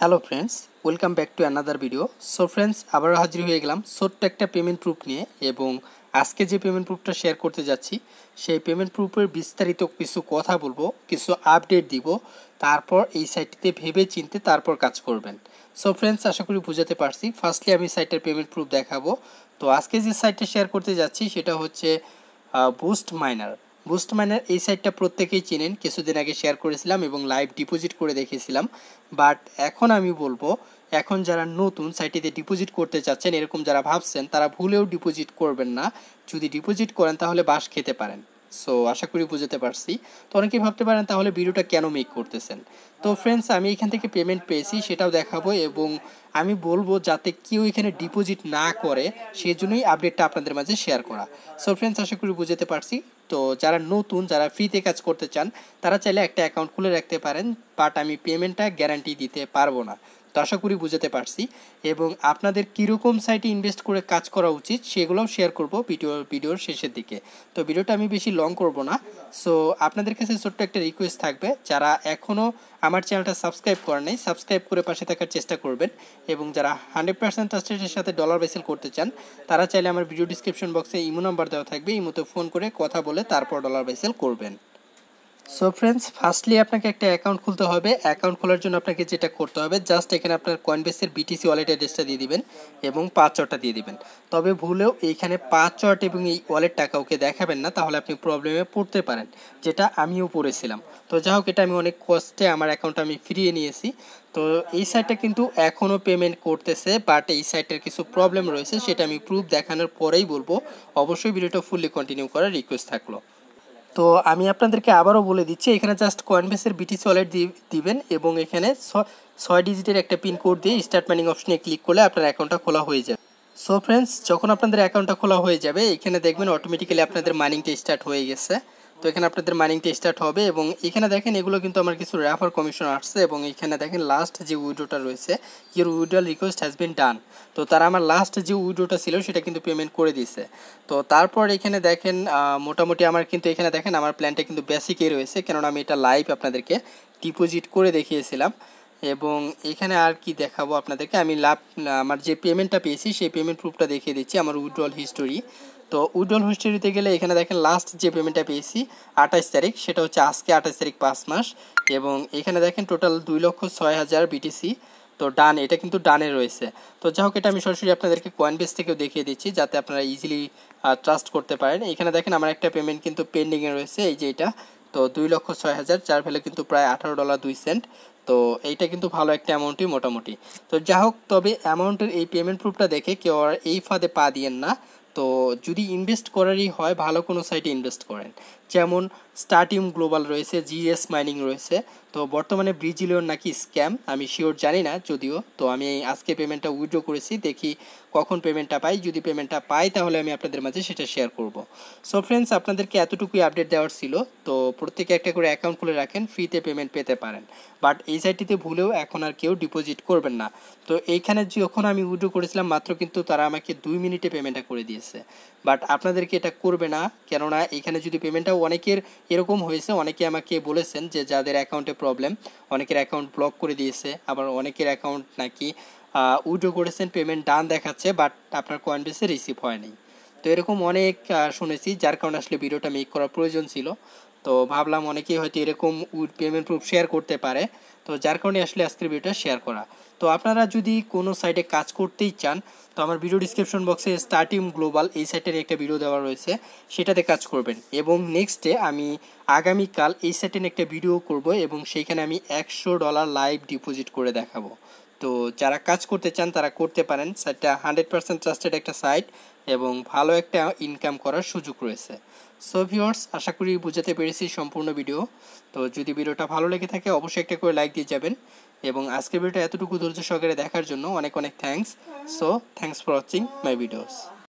hello friends welcome back to another video so friends আবারও হাজির হয়ে গেলাম ছোট্ট একটা পেমেন্ট প্রুফ নিয়ে এবং আজকে যে পেমেন্ট প্রুফটা শেয়ার করতে যাচ্ছি সেই পেমেন্ট প্রুফের বিস্তারিত কিছু কথা বলবো কিছু আপডেট দিব তারপর এই সাইটটিতে ভেবে চিনতে তারপর কাজ করবেন সো ফ্রেন্ডস আশা করি বুঝাতে পারছি ফার্স্টলি আমি সাইটের পেমেন্ট প্রুফ দেখাবো তো আজকে যে সাইটটা শেয়ার করতে যাচ্ছি সেটা হচ্ছে বুস্ট মাইনার বুস্ট মাইনার এই সাইটটা প্রত্যেকেই চেনেন কিছুদিন আগে শেয়ার করেছিলাম এবং লাইভ ডিপোজিট করে দেখেছিলাম বাট এখন আমি বলবো এখন যারা নতুন সাইটটিতে ডিপোজিট করতে চাচ্ছেন এরকম যারা ভাবছেন তারা ভুলেও ডিপোজিট করবেন না যদি ডিপোজিট করেন তাহলে বাস খেতে পারেন সো আশা করি বুঝতে পারছি তো অনেকেই ভাবতে পারেন তাহলে ভিডিওটা কেন মেক করতেছেন তো ফ্রেন্ডস আমি এখান থেকে পেমেন্ট পেয়েছি সেটাও দেখাবো এবং আমি বলবো যাতে কেউ এখানে ডিপোজিট না করে সেই জন্যই আপডেটটা আপনাদের মাঝে শেয়ার করা সো ফ্রেন্ডস আশা করি বুঝতে পারছি তো যারা নতুন যারা ফ্রিতে কাজ করতে চান তারা চাইলে একটা অ্যাকাউন্ট খুলে রাখতে পারেন বাট আমি পেমেন্টটা গ্যারান্টি দিতে পারবো না তো আশা করি বুঝাতে পারছি এবং আপনাদের কীরকম সাইটে ইনভেস্ট করে কাজ করা উচিত সেগুলোও শেয়ার করব ভিডিও ভিডিওর শেষের দিকে তো ভিডিওটা আমি বেশি লং করব না সো আপনাদের কাছে ছোট্ট একটা রিকোয়েস্ট থাকবে যারা এখনও আমার চ্যানেলটা সাবস্ক্রাইব করে নেই সাবস্ক্রাইব করে পাশে থাকার চেষ্টা করবেন এবং যারা হান্ড্রেড পার্সেন্ট ট্রাস্টের সাথে ডলার বেসেল করতে চান তারা চাইলে আমার ভিডিও ডিসক্রিপশন বক্সে ইমো নাম্বার দেওয়া থাকবে ইমোতে ফোন করে কথা বলে তারপর ডলার বেসেল করবেন সো ফ্রেন্ডস ফার্স্টলি আপনাকে একটা অ্যাকাউন্ট খুলতে হবে অ্যাকাউন্ট খোলার জন্য আপনাকে যেটা করতে হবে জাস্ট এখানে আপনার কয়েনবেসের বিটিসি ওয়ালেট অ্যাড্রেসটা দিয়ে দিবেন এবং পাসওয়ার্ডটা দিয়ে দিবেন তবে ভুলেও এইখানে পাসওয়ার্ড এবং এই ওয়ালেট টাকা কাউকে দেখাবেন না তাহলে আপনি প্রবলেমে পড়তে পারেন যেটা আমিও পড়েছিলাম তো যাই হোক এটা আমি অনেক কষ্টে আমার অ্যাকাউন্টটা আমি ফিরিয়ে নিয়েছি তো এই সাইটটা কিন্তু এখনও পেমেন্ট করতেছে বাট এই সাইটের কিছু প্রবলেম রয়েছে সেটা আমি প্রুফ দেখানোর পরেই বলবো অবশ্যই ভিডিওটা ফুললি কন্টিনিউ করার রিকোয়েস্ট থাকলো তো আমি আপনাদেরকে আবারও বলে দিচ্ছি এখানে জাস্ট কয়েনবেসের বিটি ওয়ালেট দিবেন এবং এখানে ছয় ডিজিটের একটা পিন কোড দিয়ে স্টার্ট মাইনিং অপশনে ক্লিক করলে আপনার অ্যাকাউন্টটা খোলা হয়ে যাবে সো ফ্রেন্ডস যখন আপনাদের অ্যাকাউন্টটা খোলা হয়ে যাবে এখানে দেখবেন অটোমেটিক্যালি আপনাদের মাইনিংটা স্টার্ট হয়ে গেছে তো এখানে আপনাদের মাইনিংটা স্টার্ট হবে এবং এখানে দেখেন এগুলো কিন্তু আমার কিছু র্যাফার কমিশন আসছে এবং এখানে দেখেন লাস্ট যে উইডোটা রয়েছে your withdrawal request has been done তো তারা আমার লাস্ট যে উইডোটা ছিল সেটা কিন্তু পেমেন্ট করে দিয়েছে তো তারপর এখানে দেখেন মোটামুটি আমার কিন্তু এখানে দেখেন আমার প্ল্যানটা কিন্তু বেসিকই রয়েছে কেননা আমি এটা লাইভ আপনাদেরকে ডিপোজিট করে দেখিয়েছিলাম এবং এখানে আর কি দেখাবো আপনাদেরকে আমি লাভ আমার যে পেমেন্টটা পেয়েছি সেই পেমেন্ট প্রুফটা দেখিয়ে দিচ্ছি আমার উইড্রল হিস্টোরি তো উইড্রল হিস্টোরিতে গেলে এখানে দেখেন লাস্ট যে পেমেন্টটা পেয়েছি আঠাশ তারিখ সেটা হচ্ছে আজকে আঠাশ তারিখ পাঁচ মাস এবং এখানে দেখেন টোটাল দুই লক্ষ ছয় হাজার বিটিসি তো ডান এটা কিন্তু ডানে রয়েছে তো যাই হোক এটা আমি সরাসরি আপনাদেরকে কয়েন বেস থেকেও দেখিয়ে দিচ্ছি যাতে আপনারা ইজিলি ট্রাস্ট করতে পারেন এখানে দেখেন আমার একটা পেমেন্ট কিন্তু পেন্ডিংয়ে রয়েছে এই যে এটা তো দুই লক্ষ ছয় হাজার যার ভ্যালু কিন্তু প্রায় আঠারো ডলার দুই সেন্ট তো এইটা কিন্তু ভালো একটা অ্যামাউন্টই মোটামুটি তো যা হোক তবে অ্যামাউন্টের এই পেমেন্ট প্রুফটা দেখে কেউ আর এই ফাঁদে পা দিয়েন না তো যদি ইনভেস্ট করারই হয় ভালো কোনো সাইটে ইনভেস্ট করেন যেমন স্টার্টিম গ্লোবাল রয়েছে জিএস মাইনিং রয়েছে তো বর্তমানে ব্রিজিলিয়ন নাকি স্ক্যাম আমি শিওর জানি না যদিও তো আমি আজকে পেমেন্টটা উইড্রো করেছি দেখি কখন পেমেন্টটা পাই যদি পেমেন্টটা পাই তাহলে আমি আপনাদের মাঝে সেটা শেয়ার করব সো ফ্রেন্ডস আপনাদেরকে এতটুকুই আপডেট দেওয়ার ছিল তো প্রত্যেকে একটা করে অ্যাকাউন্ট খুলে রাখেন ফ্রিতে পেমেন্ট পেতে পারেন বাট এই সাইটটিতে ভুলেও এখন আর কেউ ডিপোজিট করবেন না তো এইখানে যখন আমি উইড্রো করেছিলাম মাত্র কিন্তু তারা আমাকে দুই মিনিটে পেমেন্টটা করে দিয়েছে বাট আপনাদেরকে এটা করবে না কেননা এখানে যদি পেমেন্টটা অনেকের এরকম হয়েছে অনেকে আমাকে বলেছেন যে যাদের অ্যাকাউন্টে প্রবলেম অনেকের অ্যাকাউন্ট ব্লক করে দিয়েছে আবার অনেকের অ্যাকাউন্ট নাকি উইড্রো করেছেন পেমেন্ট ডান দেখাচ্ছে বাট আপনার কয়েনবেসে রিসিভ হয়নি তো এরকম অনেক শুনেছি যার কারণে আসলে ভিডিওটা মেক করার প্রয়োজন ছিল তো ভাবলাম অনেকেই হয়তো এরকম পেমেন্ট প্রুফ শেয়ার করতে পারে তো যার কারণে আসলে আজকের ভিডিওটা শেয়ার করা তো আপনারা যদি কোনো সাইটে কাজ করতেই চান তো আমার ভিডিও ডিসক্রিপশন বক্সে স্টার্টিং গ্লোবাল এই সাইটের একটা ভিডিও দেওয়া রয়েছে সেটাতে কাজ করবেন এবং নেক্সটে আমি আগামীকাল এই সাইটের একটা ভিডিও করব এবং সেইখানে আমি একশো ডলার লাইভ ডিপোজিট করে দেখাবো তো যারা কাজ করতে চান তারা করতে পারেন সাইটটা হান্ড্রেড পার্সেন্ট ট্রাস্টেড একটা সাইট এবং ভালো একটা ইনকাম করার সুযোগ রয়েছে সো ভিওর্স আশা করি বুঝাতে পেরেছি সম্পূর্ণ ভিডিও তো যদি ভিডিওটা ভালো লেগে থাকে অবশ্যই একটা করে লাইক দিয়ে যাবেন এবং আজকের ভিডিওটা এতটুকু ধৈর্য সহকারে দেখার জন্য অনেক অনেক thanks so thanks for watching my videos